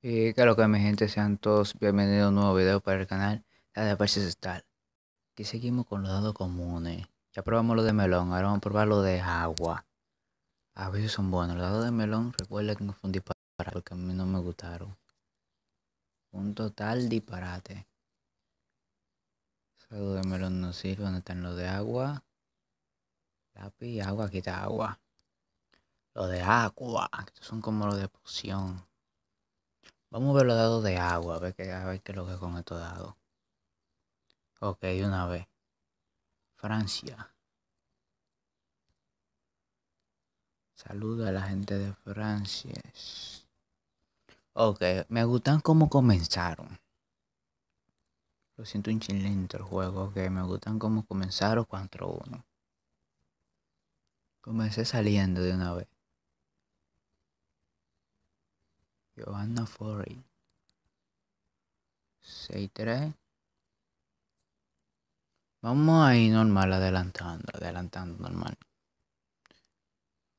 Y eh, claro que mi gente sean todos bienvenidos a un nuevo video para el canal de Parches Star. Aquí seguimos con los dados comunes. Ya probamos lo de melón, ahora vamos a probar lo de agua. A veces son buenos. Los dados de melón, recuerda que no fue un disparate porque a mí no me gustaron. Un total disparate. Los de melón no sirven, están los de agua. Lápiz, agua, quita agua. Los de agua, estos son como los de poción. Vamos a ver los dados de agua, a ver qué, a ver lo que con estos dados. Ok, una vez. Francia. Saluda a la gente de Francia. Ok, me gustan cómo comenzaron. Lo siento un chilento el juego, ok, me gustan cómo comenzaron 4-1. Comencé saliendo de una vez. Johanna Forey 63 Vamos Vamos ahí normal, adelantando, adelantando normal.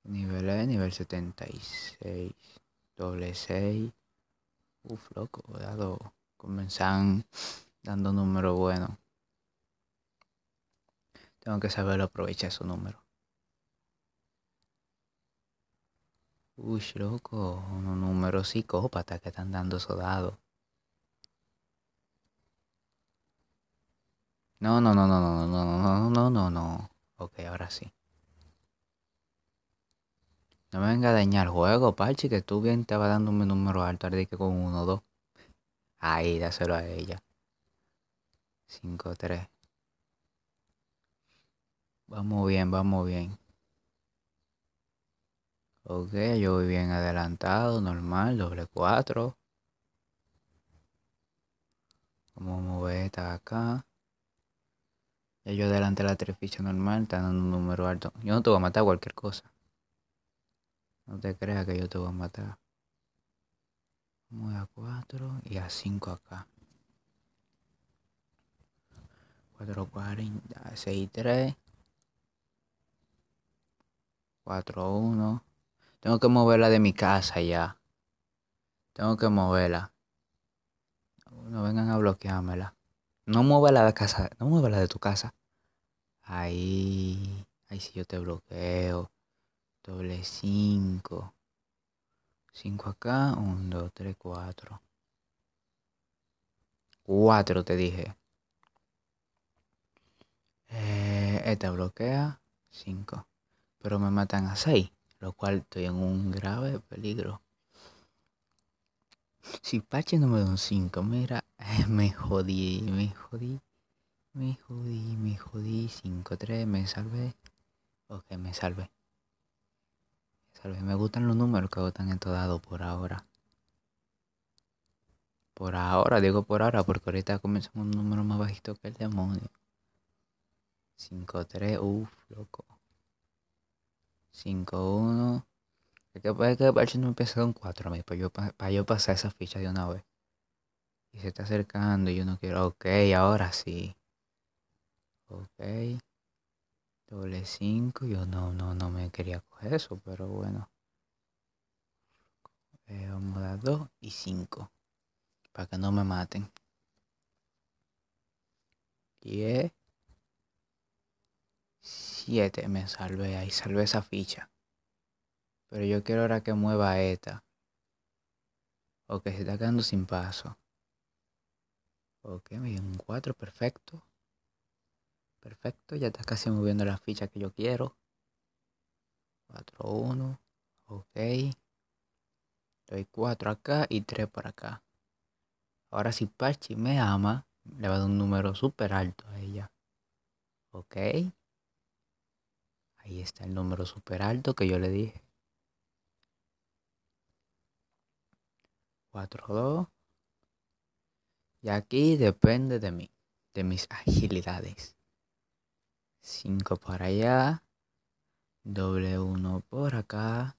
Nivel E, nivel 76. Doble 6. Uf, loco, dado. Comenzan dando Número bueno Tengo que saberlo aprovechar su número. Uy, loco, un número psicópata que están dando esos dados. No, no, no, no, no, no, no, no, no, no. Ok, ahora sí. No me venga a dañar el juego, Parchi, que tú bien te vas dando un número alto, ahora que con uno, dos. Ahí, dáselo a ella. 5, 3. Vamos bien, vamos bien. Ok, yo voy bien adelantado, normal, doble 4. Vamos a mover esta acá. Ya yo adelanté la ficha normal, está dando un número alto. Yo no te voy a matar cualquier cosa. No te creas que yo te voy a matar. Vamos a 4 y a 5 acá. 4, 4, 6, 3. 4, 1. Tengo que moverla de mi casa ya. Tengo que moverla. No vengan a bloqueármela. No la de casa. No la de tu casa. Ahí. Ahí sí yo te bloqueo. Doble 5. 5 acá. 1, 2, 3, 4. 4 te dije. Eh, esta bloquea 5. Pero me matan a 6 lo cual estoy en un grave peligro. Si no da un 5, mira, eh, me jodí, me jodí, me jodí, me jodí, 5-3, me salvé. Ok, me salve. Me salvé, me gustan los números que botan en todo dado por ahora. Por ahora, digo por ahora, porque ahorita comenzamos un número más bajito que el demonio. 5-3, uff, loco. 5, 1. Es que puede que parche no empezaron 4 para yo, para yo pasar esa ficha de una vez. Y se está acercando y yo no quiero. Ok, ahora sí. Ok. Doble 5. Yo no, no, no me quería coger eso, pero bueno. Eh, vamos a dar 2 y 5. Para que no me maten. Y es me salvé, ahí salvé esa ficha. Pero yo quiero ahora que mueva esta. Ok, se está quedando sin paso. Ok, me dio un 4, perfecto. Perfecto, ya está casi moviendo la ficha que yo quiero. 4, 1. Ok. Doy 4 acá y 3 por acá. Ahora si Pachi me ama, le va a dar un número súper alto a ella. Ok está el número super alto que yo le dije. 4, 2. Y aquí depende de mí, de mis agilidades. 5 para allá. Doble 1 por acá.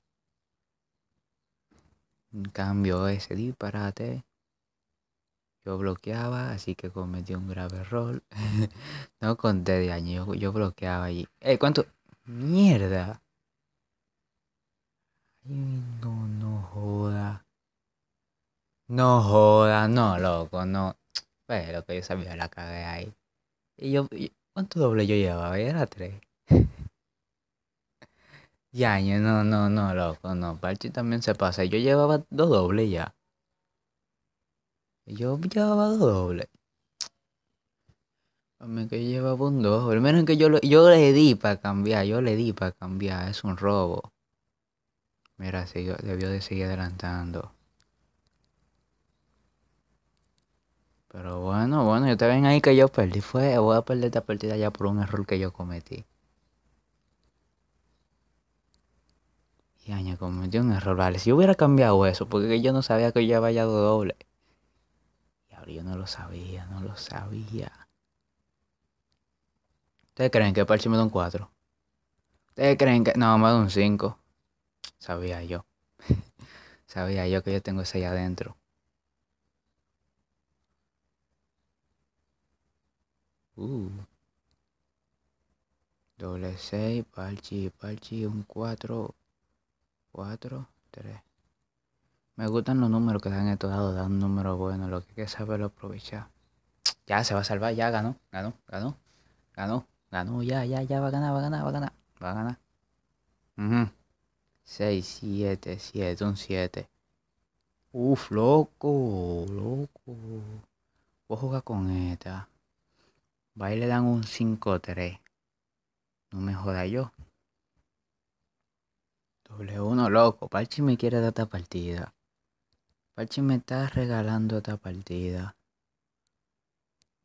Cambio ese disparate. Yo bloqueaba, así que cometí un grave error. no conté de año, yo, bloqueaba Y eh, ¿Cuánto? Mierda. No, no joda. No joda, no, loco, no. Pero pues, que yo sabía la cagué ahí. Y yo, ¿cuánto doble yo llevaba? Era tres. ya, no, no, no, loco, no. Parchi también se pasa. Yo llevaba dos dobles ya. Yo llevaba dos dobles. Me que lleva dos. Al menos que yo, yo le di para cambiar. Yo le di para cambiar. Es un robo. Mira, debió de seguir adelantando. Pero bueno, bueno, yo te ven ahí que yo perdí. Fue, voy a perder esta partida ya por un error que yo cometí. Y año, cometí un error, vale. Si yo hubiera cambiado eso, porque yo no sabía que yo había vallado doble. Y ahora yo no lo sabía, no lo sabía. ¿Ustedes creen que Parche me da un 4? ¿Ustedes creen que.? No, me da un 5. Sabía yo. Sabía yo que yo tengo ese ahí adentro. Uh. Doble 6, palchi, palchi, un 4. 4, 3. Me gustan los números que dan estos dados, dan un número bueno, lo que hay que saberlo aprovechar. Ya se va a salvar, ya ganó, ganó, ganó, ganó. Ganó, ya, ya, ya, va a ganar, va a ganar, va a ganar. Va a ganar. 6, 7, 7, un 7. Uf, loco, loco. Voy a jugar con esta. Va y le dan un 5-3. No me joda yo. Doble 1, loco. Parchi me quiere dar esta partida. Parchi me está regalando esta partida.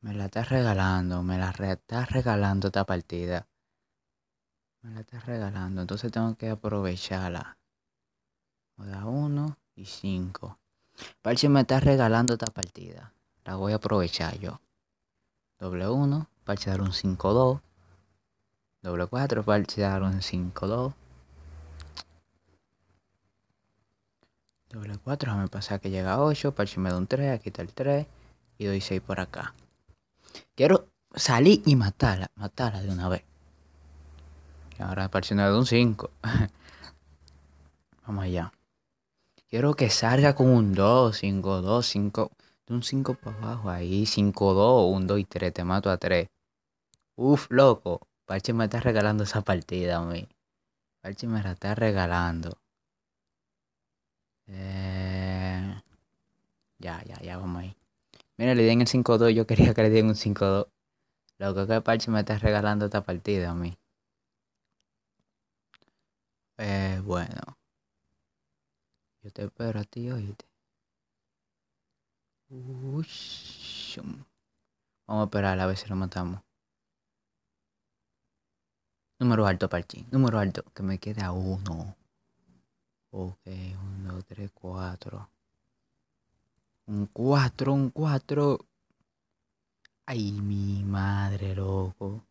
Me la estás regalando, me la está estás regalando esta partida. Me la estás regalando, entonces tengo que aprovecharla. dar 1 y 5. Parche me está regalando esta partida. La voy a aprovechar yo. Doble 1, parche dar un 5-2. Doble 4, parche dar un 5-2. Doble 4, me pasa que llega a 8, parche me da un 3, aquí está el 3 y doy 6 por acá. Quiero salir y matarla, matarla de una vez. Y ahora es de un 5. Vamos allá. Quiero que salga con un 2, 5, 2, 5. De un 5 para abajo ahí. 5, 2, 1, 2 y 3. Te mato a 3. Uf, loco. Parche me está regalando esa partida a mí. Parche me la está regalando. Eh, ya, ya, ya, vamos ahí. Mira, le di en el 5-2, yo quería que le en un 5-2. Lo que parche me estás regalando esta partida a mí. Eh, bueno. Yo te espero a ti, oíste. Um. Vamos a esperar a ver si lo matamos. Número alto, Parchi. Número alto, que me queda uno. Ok, uno, 3, 4. Un 4, un 4. Ay, mi madre, loco.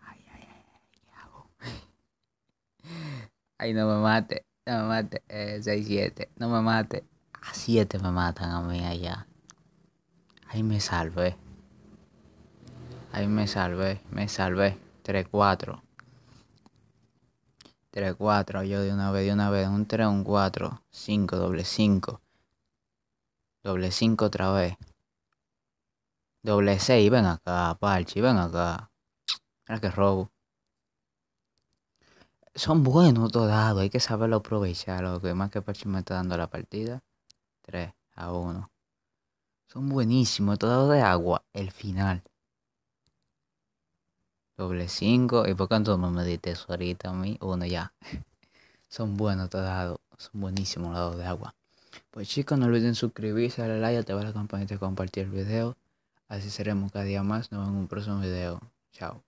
Ay, ay, ay, ¿qué hago? Ay, no me mate, no me mate. Eh, 6, 7, no me mate. A 7 me matan a mí allá. Ay me salvé. Ay me salvé, me salvé. 3, 4. 3, 4. Yo de una vez, de una vez. Un 3, un 4. 5, doble 5. Doble 5 otra vez. Doble 6, ven acá, Parchi, ven acá. Mira que robo. Son buenos todos dados, hay que saberlo aprovechar. Lo que más que Parchi me está dando la partida. 3 a 1. Son buenísimos, todos dados de agua. El final. Doble 5. ¿Y por qué no me diste eso ahorita a mí? uno ya. Son buenos todos dados. Son buenísimos los dados de agua. Pues chicos, no olviden suscribirse, darle like, activar la campanita y compartir el video. Así seremos cada día más. Nos vemos en un próximo video. Chao.